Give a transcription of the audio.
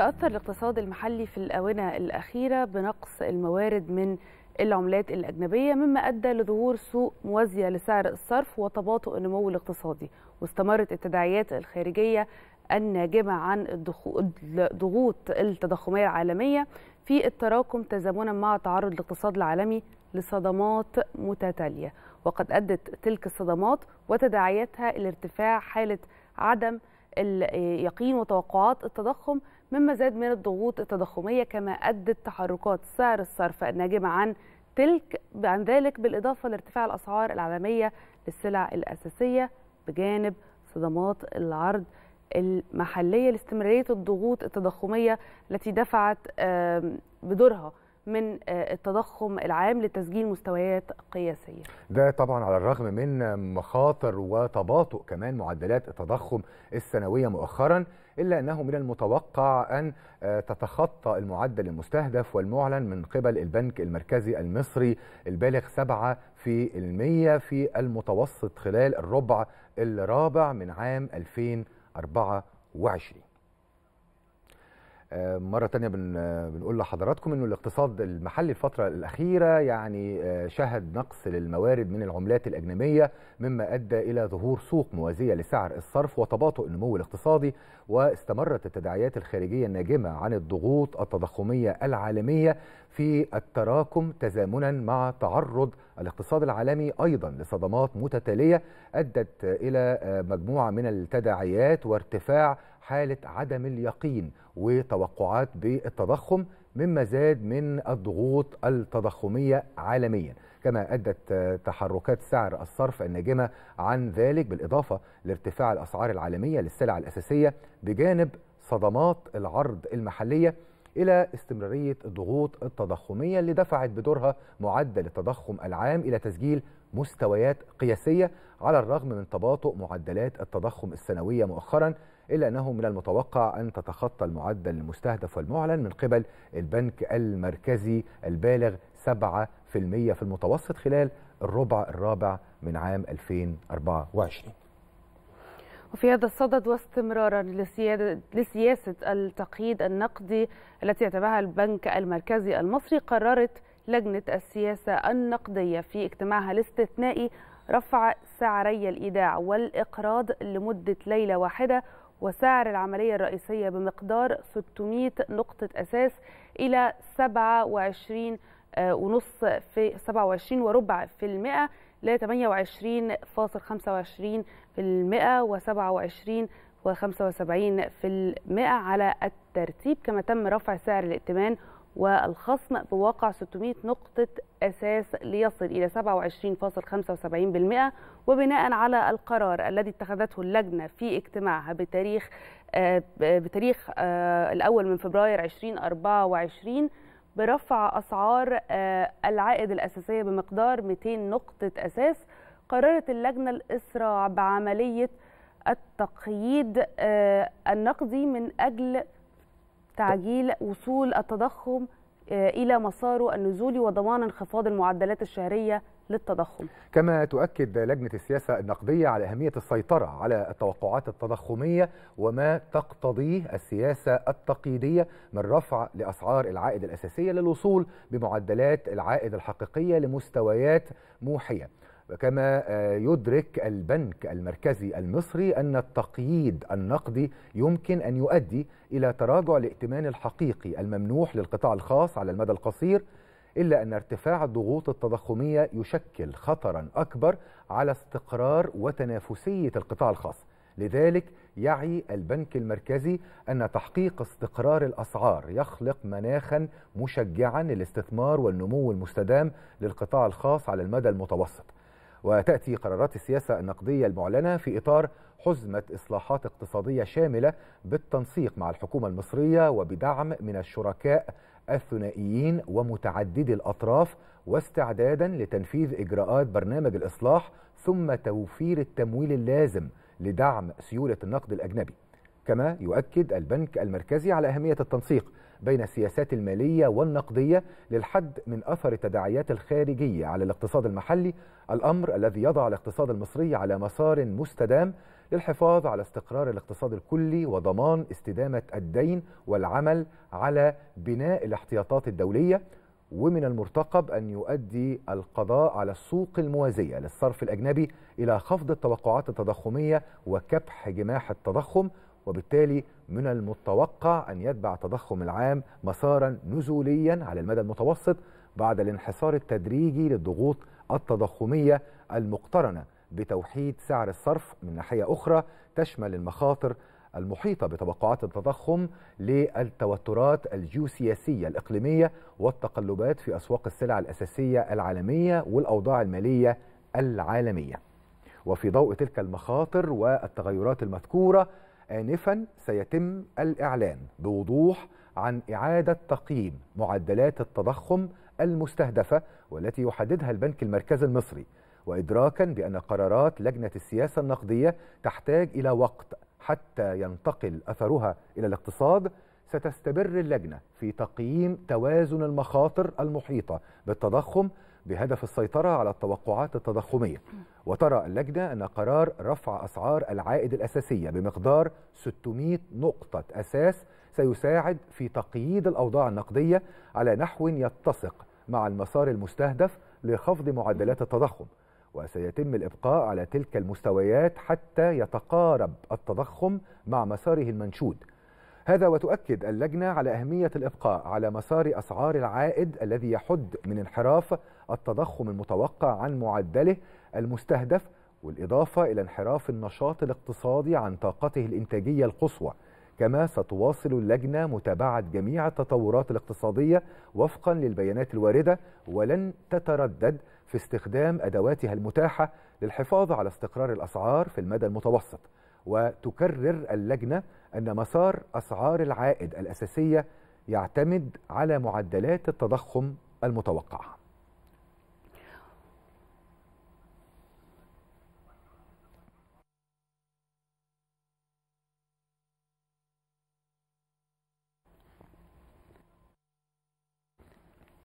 تأثر الاقتصاد المحلي في الآونة الأخيرة بنقص الموارد من العملات الأجنبية مما أدى لظهور سوق موازية لسعر الصرف وتباطؤ النمو الاقتصادي واستمرت التداعيات الخارجية الناجمة عن الضغوط التضخمية العالمية في التراكم تزامنا مع تعرض الاقتصاد العالمي لصدمات متتالية وقد أدت تلك الصدمات وتداعياتها إلى ارتفاع حالة عدم اليقين وتوقعات التضخم مما زاد من الضغوط التضخمية كما أدت تحركات سعر الصرف الناجمة عن تلك عن ذلك بالإضافة لارتفاع الأسعار العالمية للسلع الأساسية بجانب صدمات العرض المحلية لاستمرارية الضغوط التضخمية التي دفعت بدورها من آه، التضخم العام لتسجيل مستويات قياسية ده طبعا على الرغم من مخاطر وتباطؤ كمان معدلات التضخم السنوية مؤخرا إلا أنه من المتوقع أن آه، تتخطى المعدل المستهدف والمعلن من قبل البنك المركزي المصري البالغ 7 في المية في المتوسط خلال الربع الرابع من عام 2024 آه، مرة تانية بنقول لحضراتكم انه الاقتصاد المحلي الفترة الأخيرة يعني آه، شهد نقص للموارد من العملات الأجنبية مما أدى إلى ظهور سوق موازية لسعر الصرف وتباطؤ النمو الاقتصادي واستمرت التداعيات الخارجية الناجمة عن الضغوط التضخمية العالمية في التراكم تزامنا مع تعرض الاقتصاد العالمي أيضا لصدمات متتالية أدت إلى آه، مجموعة من التداعيات وارتفاع حالة عدم اليقين وتوقعات بالتضخم مما زاد من الضغوط التضخمية عالميا كما أدت تحركات سعر الصرف الناجمة عن ذلك بالإضافة لارتفاع الأسعار العالمية للسلع الأساسية بجانب صدمات العرض المحلية إلى استمرارية الضغوط التضخمية اللي دفعت بدورها معدل التضخم العام إلى تسجيل مستويات قياسية على الرغم من تباطؤ معدلات التضخم السنوية مؤخرا إلا أنه من المتوقع أن تتخطى المعدل المستهدف والمعلن من قبل البنك المركزي البالغ 7% في المتوسط خلال الربع الرابع من عام 2024 وفي هذا الصدد واستمرارا لسياسة التقييد النقدي التي يتبعها البنك المركزي المصري قررت لجنة السياسة النقدية في اجتماعها الاستثنائي رفع سعري الإيداع والإقراض لمدة ليلة واحدة وسعر العملية الرئيسية بمقدار 600 نقطة أساس إلى 27 آه، ونص في 27 وربع في المئة ل 28.25 في المئة و27 و75 في المئة على الترتيب كما تم رفع سعر الائتمان والخصم بواقع 600 نقطة أساس ليصل إلى 27.75% وبناء على القرار الذي اتخذته اللجنة في اجتماعها بتاريخ آه، بتاريخ آه، الأول من فبراير 2024 برفع أسعار آه، العائد الأساسية بمقدار 200 نقطة أساس قررت اللجنة الإسراع بعملية التقييد النقدي من أجل تعجيل وصول التضخم آه، إلى مساره النزولي وضمان انخفاض المعدلات الشهرية للتضخم كما تؤكد لجنة السياسة النقدية على أهمية السيطرة على التوقعات التضخمية وما تقتضيه السياسة التقييدية من رفع لأسعار العائد الأساسية للوصول بمعدلات العائد الحقيقية لمستويات موحية وكما آه، يدرك البنك المركزي المصري أن التقييد النقدي يمكن أن يؤدي إلى تراجع الائتمان الحقيقي الممنوح للقطاع الخاص على المدى القصير إلا أن ارتفاع الضغوط التضخمية يشكل خطرا أكبر على استقرار وتنافسية القطاع الخاص لذلك يعي البنك المركزي أن تحقيق استقرار الأسعار يخلق مناخا مشجعا للاستثمار والنمو المستدام للقطاع الخاص على المدى المتوسط وتأتي قرارات السياسة النقدية المعلنة في إطار حزمة إصلاحات اقتصادية شاملة بالتنسيق مع الحكومة المصرية وبدعم من الشركاء الثنائيين ومتعددي الأطراف واستعدادا لتنفيذ إجراءات برنامج الإصلاح ثم توفير التمويل اللازم لدعم سيولة النقد الأجنبي كما يؤكد البنك المركزي على أهمية التنسيق بين السياسات المالية والنقدية للحد من أثر التداعيات الخارجية على الاقتصاد المحلي الأمر الذي يضع الاقتصاد المصري على مسار مستدام للحفاظ على استقرار الاقتصاد الكلي وضمان استدامة الدين والعمل على بناء الاحتياطات الدولية ومن المرتقب أن يؤدي القضاء على السوق الموازية للصرف الأجنبي إلى خفض التوقعات التضخمية وكبح جماح التضخم وبالتالي من المتوقع أن يتبع تضخم العام مسارا نزوليا على المدى المتوسط بعد الانحصار التدريجي للضغوط التضخمية المقترنة بتوحيد سعر الصرف من ناحية أخرى تشمل المخاطر المحيطة بتوقعات التضخم للتوترات الجيوسياسية الإقليمية والتقلبات في أسواق السلع الأساسية العالمية والأوضاع المالية العالمية وفي ضوء تلك المخاطر والتغيرات المذكورة آنفا سيتم الإعلان بوضوح عن إعادة تقييم معدلات التضخم المستهدفة والتي يحددها البنك المركزي المصري وإدراكا بأن قرارات لجنة السياسة النقدية تحتاج إلى وقت حتى ينتقل أثرها إلى الاقتصاد ستستمر اللجنة في تقييم توازن المخاطر المحيطة بالتضخم بهدف السيطرة على التوقعات التضخمية وترى اللجنة أن قرار رفع أسعار العائد الأساسية بمقدار 600 نقطة أساس سيساعد في تقييد الأوضاع النقدية على نحو يتسق مع المسار المستهدف لخفض معدلات التضخم وسيتم الإبقاء على تلك المستويات حتى يتقارب التضخم مع مساره المنشود هذا وتؤكد اللجنة على أهمية الإبقاء على مسار أسعار العائد الذي يحد من انحراف التضخم المتوقع عن معدله المستهدف والإضافة إلى انحراف النشاط الاقتصادي عن طاقته الإنتاجية القصوى كما ستواصل اللجنة متابعة جميع التطورات الاقتصادية وفقا للبيانات الواردة ولن تتردد في استخدام أدواتها المتاحة للحفاظ على استقرار الأسعار في المدى المتوسط وتكرر اللجنة أن مسار أسعار العائد الأساسية يعتمد على معدلات التضخم المتوقعه